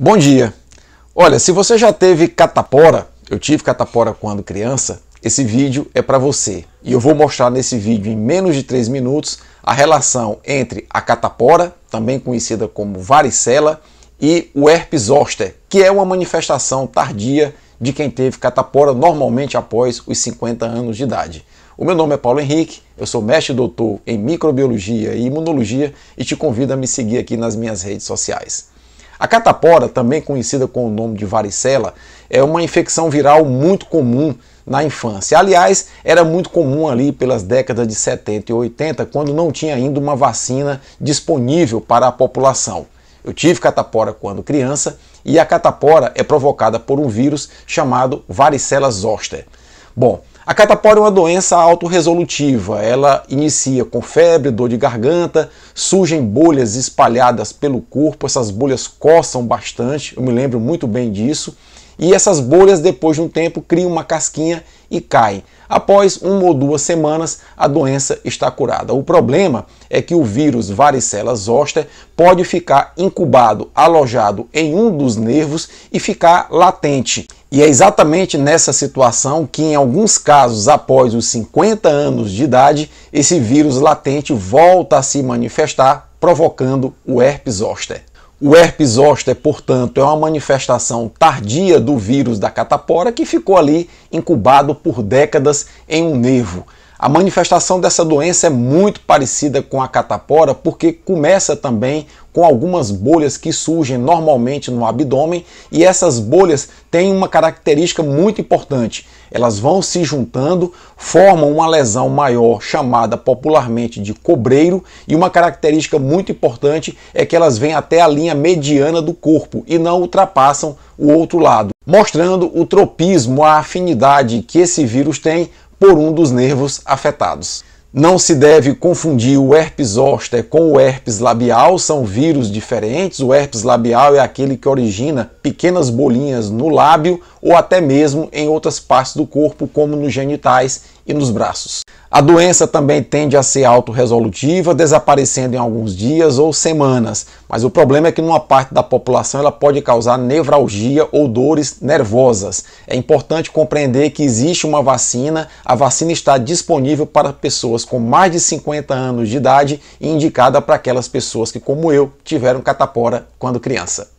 Bom dia. Olha, se você já teve catapora, eu tive catapora quando criança, esse vídeo é para você. E eu vou mostrar nesse vídeo em menos de 3 minutos a relação entre a catapora, também conhecida como varicela, e o herpes zoster, que é uma manifestação tardia de quem teve catapora normalmente após os 50 anos de idade. O meu nome é Paulo Henrique, eu sou mestre doutor em microbiologia e imunologia e te convido a me seguir aqui nas minhas redes sociais. A catapora, também conhecida com o nome de varicela, é uma infecção viral muito comum na infância. Aliás, era muito comum ali pelas décadas de 70 e 80, quando não tinha ainda uma vacina disponível para a população. Eu tive catapora quando criança e a catapora é provocada por um vírus chamado varicela zoster. Bom, a catapora é uma doença autorresolutiva. Ela inicia com febre, dor de garganta, surgem bolhas espalhadas pelo corpo, essas bolhas coçam bastante, eu me lembro muito bem disso. E essas bolhas, depois de um tempo, criam uma casquinha e caem. Após uma ou duas semanas, a doença está curada. O problema é que o vírus varicela zoster pode ficar incubado, alojado em um dos nervos e ficar latente. E é exatamente nessa situação que, em alguns casos, após os 50 anos de idade, esse vírus latente volta a se manifestar, provocando o herpes zoster. O herpes zoster, portanto, é uma manifestação tardia do vírus da catapora que ficou ali incubado por décadas em um nervo. A manifestação dessa doença é muito parecida com a catapora, porque começa também com algumas bolhas que surgem normalmente no abdômen, e essas bolhas têm uma característica muito importante. Elas vão se juntando, formam uma lesão maior, chamada popularmente de cobreiro, e uma característica muito importante é que elas vêm até a linha mediana do corpo e não ultrapassam o outro lado, mostrando o tropismo, a afinidade que esse vírus tem por um dos nervos afetados. Não se deve confundir o herpes zoster com o herpes labial, são vírus diferentes. O herpes labial é aquele que origina pequenas bolinhas no lábio ou até mesmo em outras partes do corpo, como nos genitais e nos braços. A doença também tende a ser autorresolutiva, desaparecendo em alguns dias ou semanas, mas o problema é que numa parte da população ela pode causar nevralgia ou dores nervosas. É importante compreender que existe uma vacina, a vacina está disponível para pessoas com mais de 50 anos de idade e indicada para aquelas pessoas que, como eu, tiveram catapora quando criança.